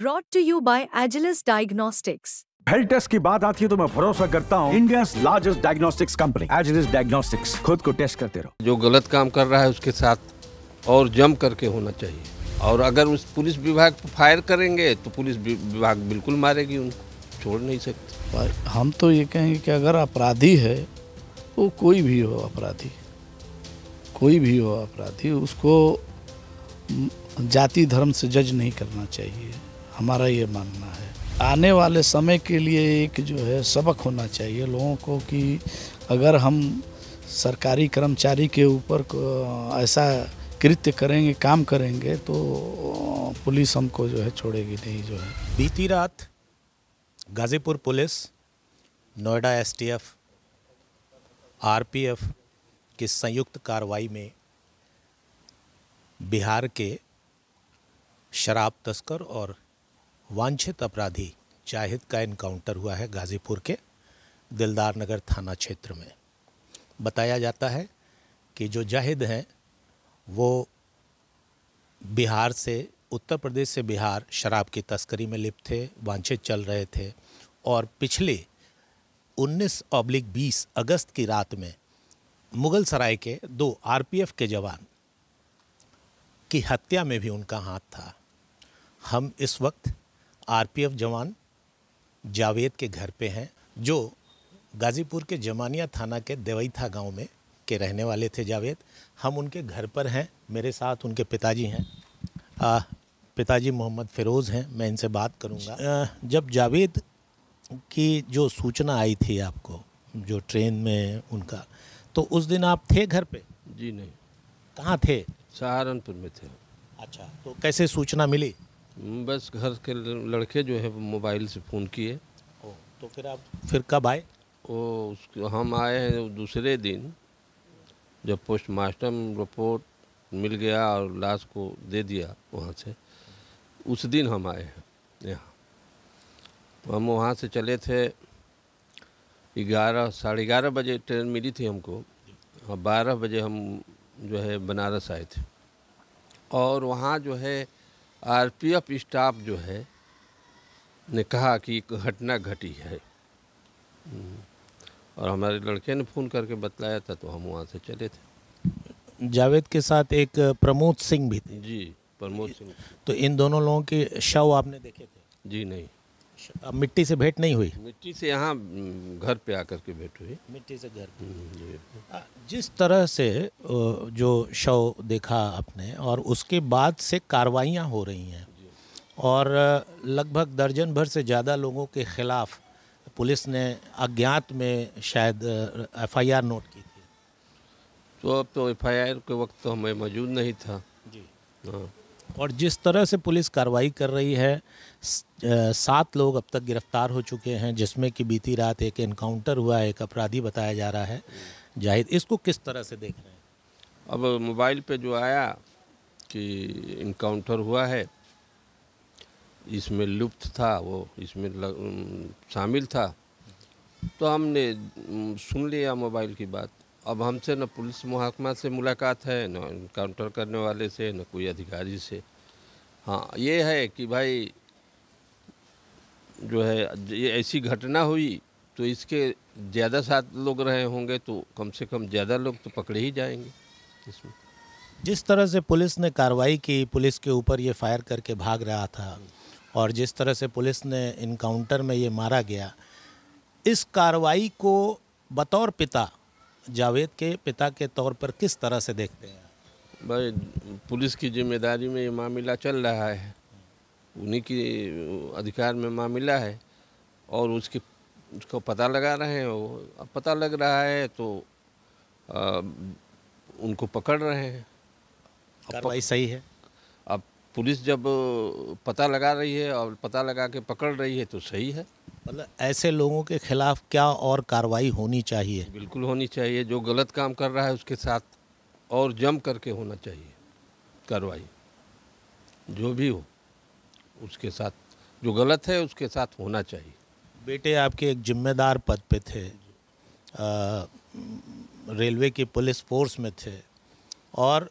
Broad to you by Agilus diagnostics health test की बात आती है तो मैं भरोसा करता हूँ India largest diagnostics company Agilus diagnostics खुद को टेस्ट करते रहो जो गलत काम कर रहा है उसके साथ और जम करके होना चाहिए और अगर उस पुलिस विभाग पर फायर करेंगे तो पुलिस विभाग बिल्कुल मारेगी उनको छोड़ नहीं सकते हम तो ये कहेंगे कि अगर अपराधी है वो कोई भी हो अपराधी कोई भी हो अपराधी उसको जाति धर्म से जज नहीं करना चाहिए हमारा ये मानना है आने वाले समय के लिए एक जो है सबक होना चाहिए लोगों को कि अगर हम सरकारी कर्मचारी के ऊपर ऐसा कृत्य करेंगे काम करेंगे तो पुलिस हमको जो है छोड़ेगी नहीं जो है बीती रात Ghazipur police Noida STF RPF की संयुक्त कार्रवाई में बिहार के शराब तस्कर और वांछित अपराधी जाहिद का इनकाउंटर हुआ है गाजीपुर के दिलदार नगर थाना क्षेत्र में बताया जाता है कि जो जाहिद हैं वो बिहार से उत्तर प्रदेश से बिहार शराब की तस्करी में लिप्त थे वांछित चल रहे थे और पिछले 19 अब्लिक बीस अगस्त की रात में मुगल सराय के दो आरपीएफ के जवान की हत्या में भी उनका हाथ था हम इस वक्त आरपीएफ जवान जावेद के घर पे हैं जो गाजीपुर के जमानिया थाना के देवैथा गांव में के रहने वाले थे जावेद हम उनके घर पर हैं मेरे साथ उनके पिताजी हैं पिताजी मोहम्मद फ़िरोज़ हैं मैं इनसे बात करूंगा जब जावेद की जो सूचना आई थी आपको जो ट्रेन में उनका तो उस दिन आप थे घर पे जी नहीं कहाँ थे सहारनपुर में थे अच्छा तो कैसे सूचना मिली बस घर के लड़के जो है मोबाइल से फ़ोन किए तो फिर आप फिर कब आए वो उसके हम आए हैं दूसरे दिन जब पोस्ट मास्टर रिपोर्ट मिल गया और लाश को दे दिया वहाँ से उस दिन हम आए हैं यहाँ तो हम वहाँ से चले थे ग्यारह साढ़े ग्यारह बजे ट्रेन मिली थी हमको और हाँ, बारह बजे हम जो है बनारस आए थे और वहाँ जो है आरपीएफ स्टाफ जो है ने कहा कि एक घटना घटी है हम्म। और हमारे लड़के ने फ़ोन करके बतलाया था तो हम वहाँ से चले थे जावेद के साथ एक प्रमोद सिंह भी थे जी प्रमोद सिंह तो इन दोनों लोगों के शव आपने देखे थे जी नहीं अच्छा मिट्टी से भेंट नहीं हुई मिट्टी से यहाँ हम्म, घर पे आकर के भेंट हुई मिट्टी से घर हम्म, जिस तरह से जो शव देखा आपने और उसके बाद से कार्रवाइयाँ हो रही हैं और लगभग दर्जन भर से ज़्यादा लोगों के ख़िलाफ़ पुलिस ने अज्ञात में शायद एफआईआर नोट की थी तो अब तो एफआईआर के वक्त तो हमें मौजूद नहीं था जी हाँ और जिस तरह से पुलिस कार्रवाई कर रही है सात लोग अब तक गिरफ्तार हो चुके हैं जिसमें कि बीती रात एक इनकाउंटर हुआ एक अपराधी बताया जा रहा है जाहिद इसको किस तरह से देख रहे हैं अब मोबाइल पे जो आया कि इनकाउंटर हुआ है इसमें लुप्त था वो इसमें शामिल था तो हमने सुन लिया मोबाइल की बात अब हमसे न पुलिस महकमा से मुलाकात है न इनकाउंटर करने वाले से न कोई अधिकारी से हाँ ये है कि भाई जो है ये ऐसी घटना हुई तो इसके ज़्यादा सात लोग रहे होंगे तो कम से कम ज़्यादा लोग तो पकड़े ही जाएंगे इसमें जिस तरह से पुलिस ने कार्रवाई की पुलिस के ऊपर ये फायर करके भाग रहा था और जिस तरह से पुलिस ने इनकाउंटर में ये मारा गया इस कार्रवाई को बतौर पिता जावेद के पिता के तौर पर किस तरह से देखते हैं भाई पुलिस की जिम्मेदारी में ये मामला चल रहा है उन्हीं की अधिकार में मामला है और उसके उसको पता लगा रहे हैं वो अब पता लग रहा है तो आ, उनको पकड़ रहे हैं कार्रवाई सही है अब पुलिस जब पता लगा रही है और पता लगा के पकड़ रही है तो सही है मतलब ऐसे लोगों के खिलाफ क्या और कार्रवाई होनी चाहिए बिल्कुल होनी चाहिए जो गलत काम कर रहा है उसके साथ और जम करके होना चाहिए कार्रवाई जो भी हो उसके साथ जो गलत है उसके साथ होना चाहिए बेटे आपके एक जिम्मेदार पद पे थे रेलवे की पुलिस फोर्स में थे और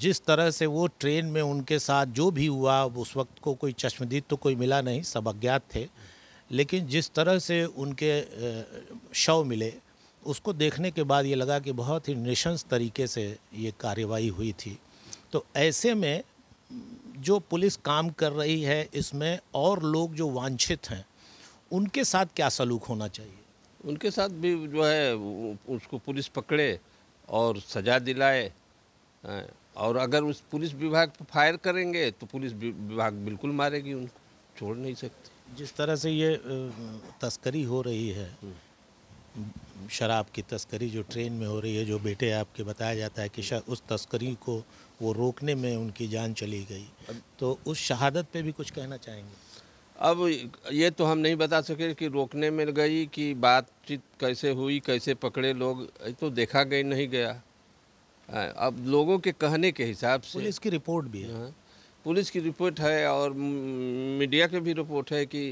जिस तरह से वो ट्रेन में उनके साथ जो भी हुआ उस वक्त को कोई चश्मदीद तो कोई मिला नहीं सब अज्ञात थे लेकिन जिस तरह से उनके शव मिले उसको देखने के बाद ये लगा कि बहुत ही निशंस तरीके से ये कार्रवाई हुई थी तो ऐसे में जो पुलिस काम कर रही है इसमें और लोग जो वांछित हैं उनके साथ क्या सलूक होना चाहिए उनके साथ भी जो है उसको पुलिस पकड़े और सज़ा दिलाए और अगर उस पुलिस विभाग पर फायर करेंगे तो पुलिस विभाग बिल्कुल मारेगी उनको छोड़ नहीं सकती जिस तरह से ये तस्करी हो रही है शराब की तस्करी जो ट्रेन में हो रही है जो बेटे आपके बताया जाता है कि उस तस्करी को वो रोकने में उनकी जान चली गई तो उस शहादत पे भी कुछ कहना चाहेंगे अब ये तो हम नहीं बता सके कि रोकने में गई कि बातचीत कैसे हुई कैसे पकड़े लोग तो देखा गई नहीं गया अब लोगों के कहने के हिसाब से पुलिस की रिपोर्ट भी है हाँ। पुलिस की रिपोर्ट है और मीडिया की भी रिपोर्ट है कि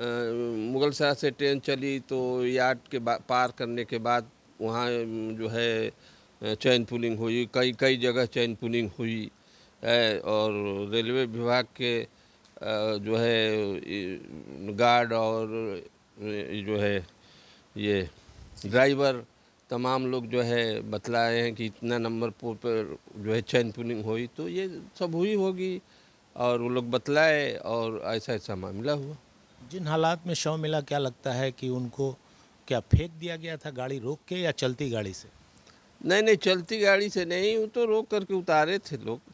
मुगल शहर से ट्रेन चली तो यार्ड के पार करने के बाद वहाँ जो है चैन पुलिंग हुई कई कई जगह चैन पुलिंग हुई है और रेलवे विभाग के जो है गार्ड और जो है ये ड्राइवर तमाम लोग जो है बतलाए हैं कि इतना नंबर पर जो है चैन पुनिंग हुई तो ये सब हुई होगी और वो लोग बतलाए और ऐसा ऐसा मामला हुआ जिन हालात में शव मिला क्या लगता है कि उनको क्या फेंक दिया गया था गाड़ी रोक के या चलती गाड़ी से नहीं नहीं चलती गाड़ी से नहीं वो तो रोक करके उतारे थे लोग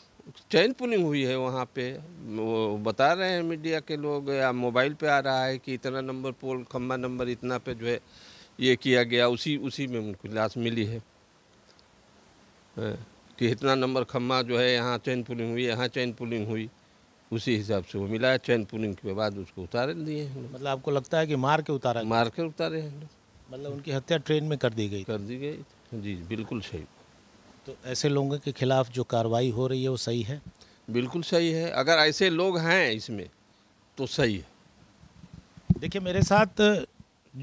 चैन पुलिंग हुई है वहाँ पे वो बता रहे हैं मीडिया के लोग या मोबाइल पे आ रहा है कि इतना नंबर पोल खम्बा नंबर इतना पे जो है ये किया गया उसी उसी में उनको लाश मिली है हाँ, कि इतना नंबर खम्मा जो है यहाँ चैन पुलिंग हुई यहाँ चैन पुलिंग हुई उसी हिसाब से वो मिला है चैन पुलिंग के बाद उसको उतार दिए हैं मतलब आपको लगता है कि मार के उतारा मार के उतारे हैं मतलब उनकी हत्या ट्रेन में कर दी गई कर दी गई जी बिल्कुल सही तो ऐसे लोगों के खिलाफ जो कार्रवाई हो रही है वो सही है बिल्कुल सही है अगर ऐसे लोग हैं इसमें तो सही है देखिए मेरे साथ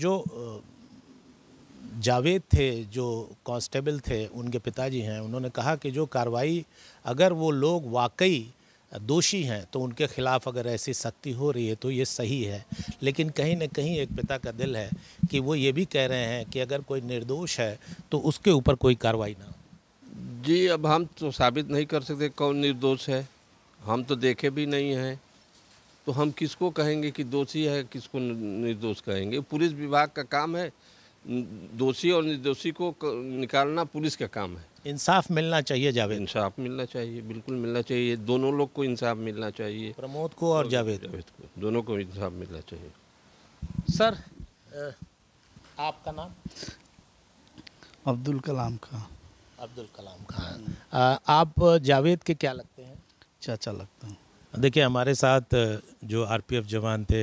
जो जावेद थे जो कांस्टेबल थे उनके पिताजी हैं उन्होंने कहा कि जो कार्रवाई अगर वो लोग वाकई दोषी हैं तो उनके खिलाफ अगर ऐसी सख्ती हो रही है तो ये सही है लेकिन कहीं ना कहीं एक पिता का दिल है कि वो ये भी कह रहे हैं कि अगर कोई निर्दोष है तो उसके ऊपर कोई कार्रवाई ना जी अब हम तो साबित नहीं कर सकते कौन निर्दोष है हम तो देखे भी नहीं हैं तो हम किसको कहेंगे कि दोषी है किसको निर्दोष कहेंगे पुलिस विभाग का काम है दोषी और निर्दोषी को निकालना पुलिस का काम है इंसाफ मिलना चाहिए जावेद इंसाफ मिलना चाहिए बिल्कुल मिलना चाहिए दोनों लोग को इंसाफ मिलना चाहिए प्रमोद को और जावेद, जावेद को दोनों को इंसाफ मिलना चाहिए सर आपका नाम अब्दुल कलाम का अब्दुल कलाम का आप जावेद के क्या लगते हैं चाचा लगता हूँ देखिए हमारे साथ जो आरपीएफ जवान थे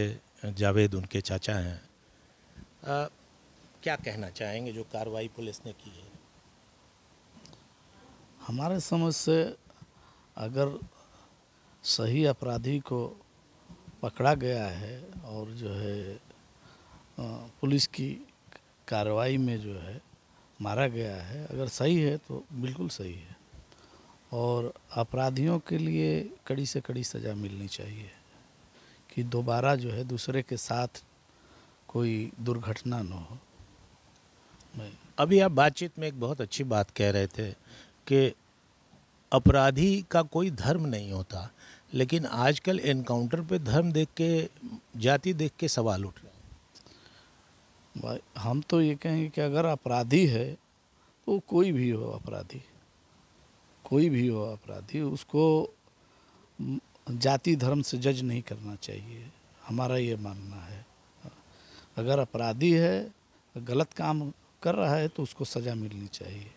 जावेद उनके चाचा हैं क्या कहना चाहेंगे जो कार्रवाई पुलिस ने की है हमारे समझ से अगर सही अपराधी को पकड़ा गया है और जो है पुलिस की कार्रवाई में जो है मारा गया है अगर सही है तो बिल्कुल सही है और अपराधियों के लिए कड़ी से कड़ी सज़ा मिलनी चाहिए कि दोबारा जो है दूसरे के साथ कोई दुर्घटना न हो अभी आप बातचीत में एक बहुत अच्छी बात कह रहे थे कि अपराधी का कोई धर्म नहीं होता लेकिन आजकल एनकाउंटर पे धर्म देख के जाति देख के सवाल उठ रहे भाई हम तो ये कहेंगे कि अगर अपराधी है तो कोई भी हो अपराधी कोई भी हो अपराधी उसको जाति धर्म से जज नहीं करना चाहिए हमारा ये मानना है अगर अपराधी है गलत काम कर रहा है तो उसको सज़ा मिलनी चाहिए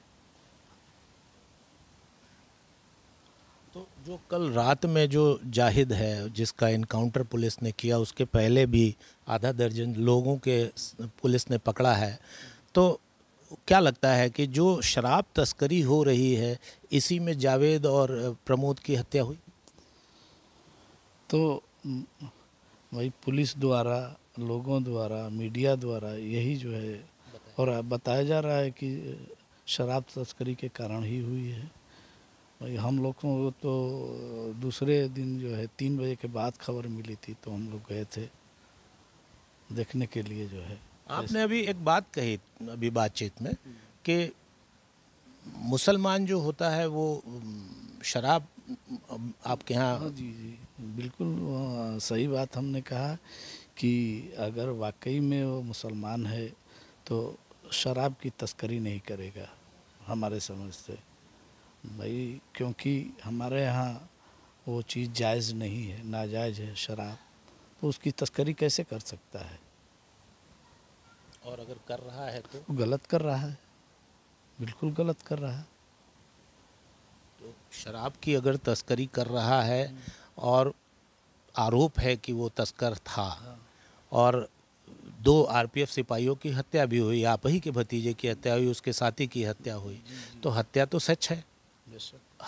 तो जो कल रात में जो जाहिद है जिसका इनकाउंटर पुलिस ने किया उसके पहले भी आधा दर्जन लोगों के पुलिस ने पकड़ा है तो क्या लगता है कि जो शराब तस्करी हो रही है इसी में जावेद और प्रमोद की हत्या हुई तो भाई पुलिस द्वारा लोगों द्वारा मीडिया द्वारा यही जो है और बताया जा रहा है कि शराब तस्करी के कारण ही हुई है भाई हम लोग को तो दूसरे दिन जो है तीन बजे के बाद खबर मिली थी तो हम लोग गए थे देखने के लिए जो है आपने अभी एक बात कही अभी बातचीत में हम्म। कि मुसलमान जो होता है वो शराब आपके यहाँ हाँ, जी जी बिल्कुल सही बात हमने कहा कि अगर वाकई में वो मुसलमान है तो शराब की तस्करी नहीं करेगा हमारे समझ से भाई क्योंकि हमारे यहाँ वो चीज़ जायज़ नहीं है नाजायज़ है शराब तो उसकी तस्करी कैसे कर सकता है और अगर कर रहा है तो गलत कर रहा है बिल्कुल गलत कर रहा है तो शराब की अगर तस्करी कर रहा है हम्म। और आरोप है कि वो तस्कर था हाँ। और दो आरपीएफ सिपाहियों की हत्या भी हुई आप ही के भतीजे की हत्या हुई उसके साथी की हत्या हुई हम्म। तो हत्या तो सच है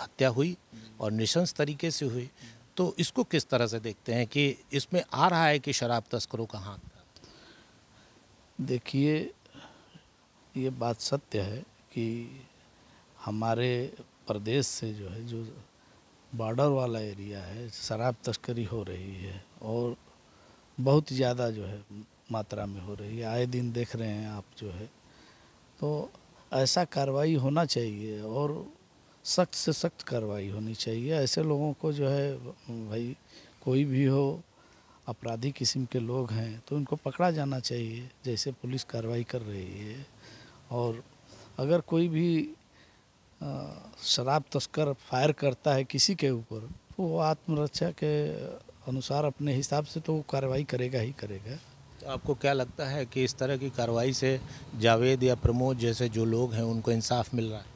हत्या हुई और हम्म। निशंस तरीके से हुई हम्म। तो इसको किस तरह से देखते हैं कि इसमें आ रहा है कि शराब तस्करों का हाथ देखिए ये बात सत्य है कि हमारे प्रदेश से जो है जो बॉर्डर वाला एरिया है शराब तस्करी हो रही है और बहुत ज़्यादा जो है मात्रा में हो रही है आए दिन देख रहे हैं आप जो है तो ऐसा कार्रवाई होना चाहिए और सख्त से सख्त कार्रवाई होनी चाहिए ऐसे लोगों को जो है भाई कोई भी हो अपराधी किस्म के लोग हैं तो उनको पकड़ा जाना चाहिए जैसे पुलिस कार्रवाई कर रही है और अगर कोई भी शराब तस्कर फायर करता है किसी के ऊपर तो वो आत्मरक्षा के अनुसार अपने हिसाब से तो वो कार्रवाई करेगा ही करेगा तो आपको क्या लगता है कि इस तरह की कार्रवाई से जावेद या प्रमोद जैसे जो लोग हैं उनको इंसाफ मिल रहा है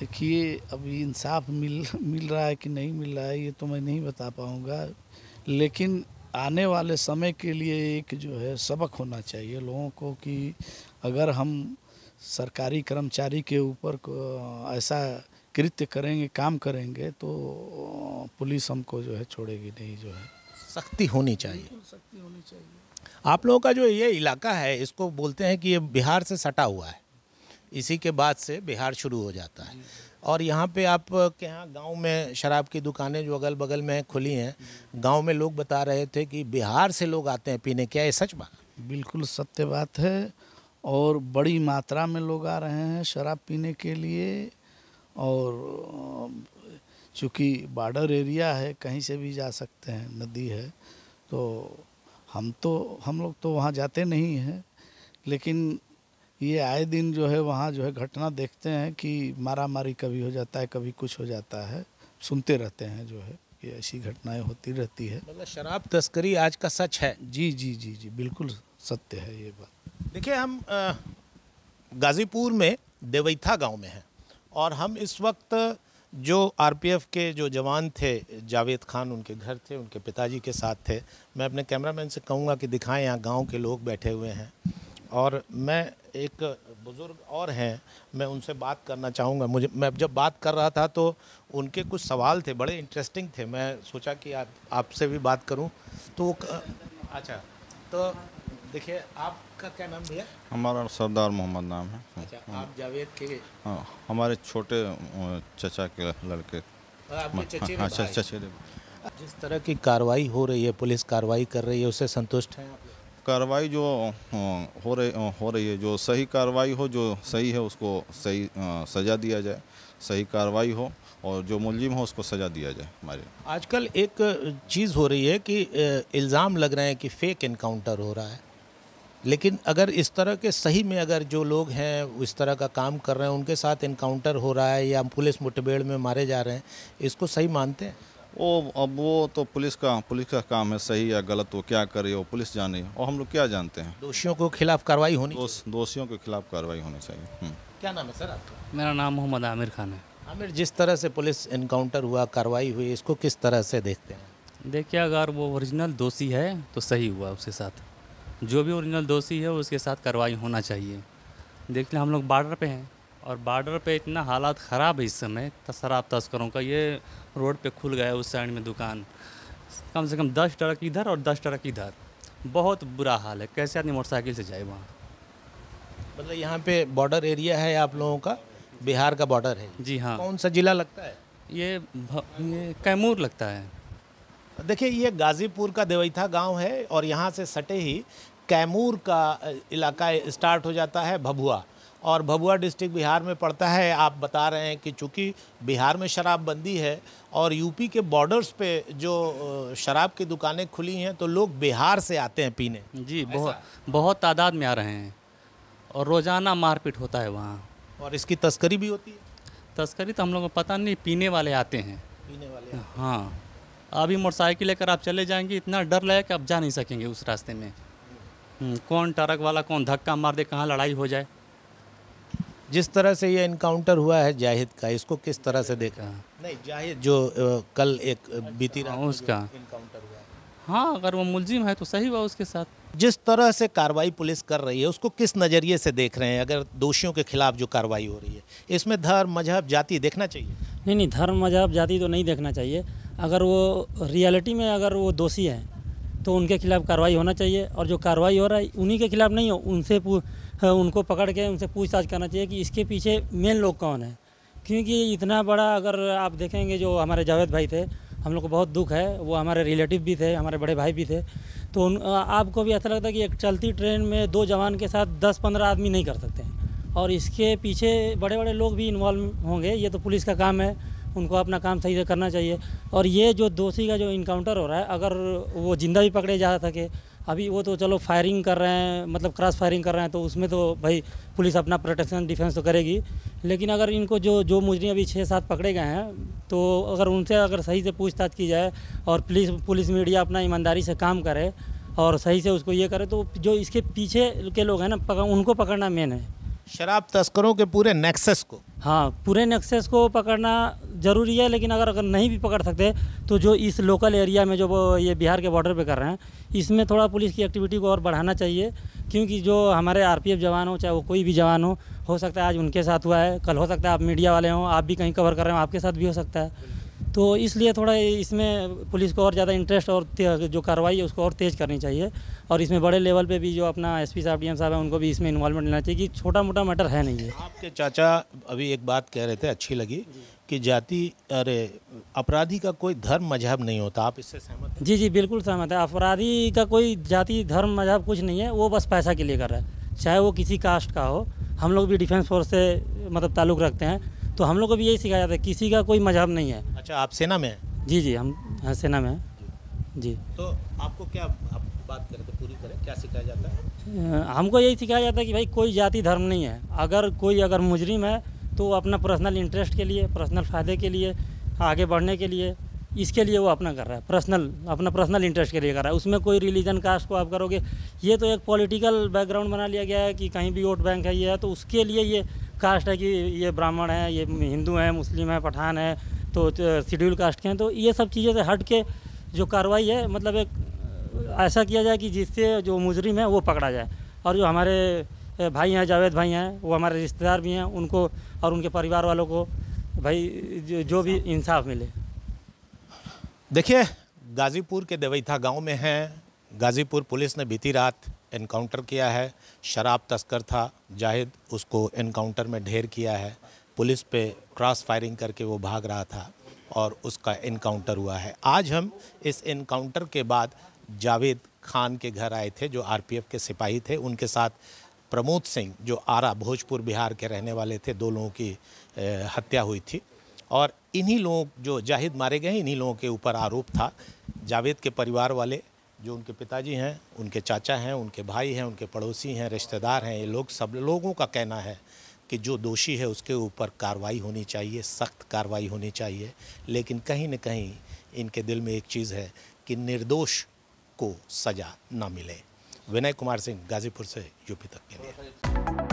देखिए अभी इंसाफ मिल मिल रहा है कि नहीं मिल रहा है ये तो मैं नहीं बता पाऊँगा लेकिन आने वाले समय के लिए एक जो है सबक होना चाहिए लोगों को कि अगर हम सरकारी कर्मचारी के ऊपर ऐसा कृत्य करेंगे काम करेंगे तो पुलिस हमको जो है छोड़ेगी नहीं जो है सख्ती होनी चाहिए सख्ती होनी चाहिए आप लोगों का जो ये इलाका है इसको बोलते हैं कि ये बिहार से सटा हुआ है इसी के बाद से बिहार शुरू हो जाता है और यहाँ पे आप के यहाँ गाँव में शराब की दुकानें जो अगल बगल में खुली हैं गाँव में लोग बता रहे थे कि बिहार से लोग आते हैं पीने क्या ये सच बात बिल्कुल सत्य बात है और बड़ी मात्रा में लोग आ रहे हैं शराब पीने के लिए और चूँकि बॉर्डर एरिया है कहीं से भी जा सकते हैं नदी है तो हम तो हम लोग तो वहाँ जाते नहीं हैं लेकिन ये आए दिन जो है वहाँ जो है घटना देखते हैं कि मारा मारी कभी हो जाता है कभी कुछ हो जाता है सुनते रहते हैं जो है कि ऐसी घटनाएं होती रहती है मतलब शराब तस्करी आज का सच है जी जी जी जी बिल्कुल सत्य है ये बात देखिए हम गाज़ीपुर में देवैथा गांव में हैं और हम इस वक्त जो आरपीएफ के जो जवान थे जावेद खान उनके घर थे उनके पिताजी के साथ थे मैं अपने कैमरामैन से कहूँगा कि दिखाएं यहाँ गांव के लोग बैठे हुए हैं और मैं एक बुज़ुर्ग और हैं मैं उनसे बात करना चाहूँगा मुझे मैं जब बात कर रहा था तो उनके कुछ सवाल थे बड़े इंटरेस्टिंग थे मैं सोचा कि आप आपसे भी बात करूँ तो अच्छा तो देखिए आपका क्या नाम भैया हमारा सरदार मोहम्मद नाम है अच्छा आप जावेद के हाँ हमारे छोटे चचा के लड़के आपके चचे हाँ, हाँ जिस तरह की कार्रवाई हो रही है पुलिस कार्रवाई कर रही है उससे संतुष्ट हैं कार्रवाई जो हो रही हो रही है जो सही कार्रवाई हो जो सही है उसको सही सज़ा दिया जाए सही कार्रवाई हो और जो मुलजिम हो उसको सज़ा दिया जाए हमारे आजकल एक चीज़ हो रही है कि इल्ज़ाम लग रहे हैं कि फ़ेक इनकाउंटर हो रहा है लेकिन अगर इस तरह के सही में अगर जो लोग हैं इस तरह का काम कर रहे हैं उनके साथ इनकाउंटर हो रहा है या पुलिस मुठभेड़ में मारे जा रहे हैं इसको सही मानते हैं वो अब वो तो पुलिस का पुलिस का काम है सही या गलत वो क्या करे वो पुलिस जाने और हम लोग क्या जानते हैं दोषियों के खिलाफ कार्रवाई होनी दोस, दोषियों के खिलाफ कार्रवाई होनी चाहिए हम्म। क्या नाम है सर आपका मेरा नाम मोहम्मद आमिर खान है आमिर जिस तरह से पुलिस इनकाउंटर हुआ कार्रवाई हुई इसको किस तरह से देखते हैं देखिए अगर वो ओरिजिनल दोषी है तो सही हुआ उसके साथ जो भी ओरिजिनल दोषी है उसके साथ कार्रवाई होना चाहिए देख लें हम लोग बॉर्डर पे हैं और बॉर्डर पे इतना हालात ख़राब है इस समय शराब तस्करों का ये रोड पे खुल गया है उस साइड में दुकान कम से कम दस ट्रक इधर और दस ट्रक इधर बहुत बुरा हाल है कैसे आदमी मोटरसाइकिल से जाए वहाँ मतलब यहाँ पे बॉर्डर एरिया है आप लोगों का बिहार का बॉर्डर है जी हाँ कौन सा ज़िला लगता है ये ये कैमूर लगता है देखिए ये गाज़ीपुर का देवैथा गांव है और यहाँ से सटे ही कैमूर का इलाका स्टार्ट हो जाता है भभुआ और भभुआ डिस्ट्रिक्ट बिहार में पड़ता है आप बता रहे हैं कि चूँकि बिहार में शराबबंदी है और यूपी के बॉर्डर्स पे जो शराब की दुकानें खुली हैं तो लोग बिहार से आते हैं पीने जी बहुत बहुत तादाद में आ रहे हैं और रोज़ाना मारपीट होता है वहाँ और इसकी तस्करी भी होती है तस्करी तो हम लोग को पता नहीं पीने वाले आते हैं पीने वाले हाँ अभी मोटरसाइकिल लेकर आप चले जाएंगे इतना डर लगे कि आप जा नहीं सकेंगे उस रास्ते में हम्म, कौन ट्रक वाला कौन धक्का मार दे कहाँ लड़ाई हो जाए जिस तरह से ये इनकाउंटर हुआ है जाहिद का इसको किस तरह से देखा हाँ। नहीं जाहिद जो कल एक अच्छा, बीती रहा उसका इनकाउंटर हुआ हाँ अगर वो मुलजिम है तो सही हुआ उसके साथ जिस तरह से कार्रवाई पुलिस कर रही है उसको किस नज़रिए से देख रहे हैं अगर दोषियों के खिलाफ जो कार्रवाई हो रही है इसमें धर्म मजहब जाति देखना चाहिए नहीं नहीं धर्म मजहब जाति तो नहीं देखना चाहिए अगर वो रियलिटी में अगर वो दोषी हैं तो उनके खिलाफ़ कार्रवाई होना चाहिए और जो कार्रवाई हो रहा है उन्हीं के खिलाफ़ नहीं हो उनसे हाँ, उनको पकड़ के उनसे पूछताछ करना चाहिए कि इसके पीछे मेन लोग कौन हैं क्योंकि इतना बड़ा अगर आप देखेंगे जो हमारे जावेद भाई थे हम लोग को बहुत दुख है वो हमारे रिलेटिव भी थे हमारे बड़े भाई भी थे तो उन आपको भी ऐसा लगता है कि एक चलती ट्रेन में दो जवान के साथ दस पंद्रह आदमी नहीं कर सकते और इसके पीछे बड़े बड़े लोग भी इन्वॉल्व होंगे ये तो पुलिस का काम है उनको अपना काम सही से करना चाहिए और ये जो दोषी का जो इनकाउंटर हो रहा है अगर वो ज़िंदा भी पकड़े जा सके अभी वो तो चलो फायरिंग कर रहे हैं मतलब क्रॉस फायरिंग कर रहे हैं तो उसमें तो भाई पुलिस अपना प्रोटेक्शन डिफेंस तो करेगी लेकिन अगर इनको जो जो मुजरिम अभी छः सात पकड़े गए हैं तो अगर उनसे अगर सही से पूछताछ की जाए और पुलिस पुलिस मीडिया अपना ईमानदारी से काम करे और सही से उसको ये करे तो जो इसके पीछे के लोग हैं ना पकड़ उनको पकड़ना मेन है शराब तस्करों के पूरे नेक्सस को हाँ पूरे नेक्सेस को पकड़ना ज़रूरी है लेकिन अगर अगर नहीं भी पकड़ सकते तो जो इस लोकल एरिया में जो ये बिहार के बॉर्डर पे कर रहे हैं इसमें थोड़ा पुलिस की एक्टिविटी को और बढ़ाना चाहिए क्योंकि जो हमारे आरपीएफ जवान हो चाहे वो कोई भी जवान हो हो सकता है आज उनके साथ हुआ है कल हो सकता है आप मीडिया वाले हों आप भी कहीं कवर कर रहे हो आपके साथ भी हो सकता है तो इसलिए थोड़ा इसमें पुलिस को और ज़्यादा इंटरेस्ट और जो कार्रवाई है उसको और तेज़ करनी चाहिए और इसमें बड़े लेवल पे भी जो अपना एसपी साहब डीएम साहब हैं उनको भी इसमें इन्वॉल्वमेंट लेना चाहिए कि छोटा मोटा मैटर है नहीं है आपके चाचा अभी एक बात कह रहे थे अच्छी लगी कि जाति अरे अपराधी का कोई धर्म मजहब नहीं होता आप इससे सहमत जी जी बिल्कुल सहमत है अपराधी का कोई जाति धर्म मजहब कुछ नहीं है वो बस पैसा के लिए कर रहा है चाहे वो किसी कास्ट का हो हम लोग भी डिफेंस फोर्स से मतलब ताल्लुक़ रखते हैं तो हम लोग को भी यही सिखाया जाता है किसी का कोई मजहब नहीं है अच्छा आप सेना में हैं जी जी हम हाँ, सेना में हैं जी तो आपको क्या आप बात करें तो पूरी करें क्या सिखाया जाता है हमको यही सिखाया जाता है कि भाई कोई जाति धर्म नहीं है अगर कोई अगर मुजरिम है तो अपना पर्सनल इंटरेस्ट के लिए पर्सनल फ़ायदे के लिए आगे बढ़ने के लिए इसके लिए वो अपना कर रहा है पर्सनल अपना पर्सनल इंटरेस्ट के लिए कर रहा है उसमें कोई रिलीजन कास्ट को आप करोगे ये तो एक पॉलिटिकल बैकग्राउंड बना लिया गया है कि कहीं भी वोट बैंक है ये है तो उसके लिए ये कास्ट है कि ये ब्राह्मण है ये हिंदू हैं मुस्लिम हैं पठान है तो शेड्यूल कास्ट के हैं तो ये सब चीज़ें से हट के जो कार्रवाई है मतलब एक ऐसा किया जाए कि जिससे जो मुजरिम है वो पकड़ा जाए और जो हमारे भाई हैं जावेद भाई हैं वो हमारे रिश्तेदार भी हैं उनको और उनके परिवार वालों को भाई जो, जो भी इंसाफ मिले देखिए गाज़ीपुर के देवैथा गांव में हैं गाज़ीपुर पुलिस ने बीती रात इनकाउंटर किया है शराब तस्कर था जाहिद उसको इनकाउंटर में ढेर किया है पुलिस पे क्रॉस फायरिंग करके वो भाग रहा था और उसका इनकाउंटर हुआ है आज हम इस इनकाउंटर के बाद जावेद खान के घर आए थे जो आरपीएफ के सिपाही थे उनके साथ प्रमोद सिंह जो आरा भोजपुर बिहार के रहने वाले थे दो लोगों की हत्या हुई थी और इन्हीं लोगों जो जाहिद मारे गए इन्हीं लोगों के ऊपर आरोप था जावेद के परिवार वाले जो उनके पिताजी हैं उनके चाचा हैं उनके भाई हैं उनके पड़ोसी हैं रिश्तेदार हैं ये लोग सब लोगों का कहना है कि जो दोषी है उसके ऊपर कार्रवाई होनी चाहिए सख्त कार्रवाई होनी चाहिए लेकिन कहीं न कहीं इनके दिल में एक चीज़ है कि निर्दोष को सज़ा ना मिले विनय कुमार सिंह गाजीपुर से यूपी तक के लिए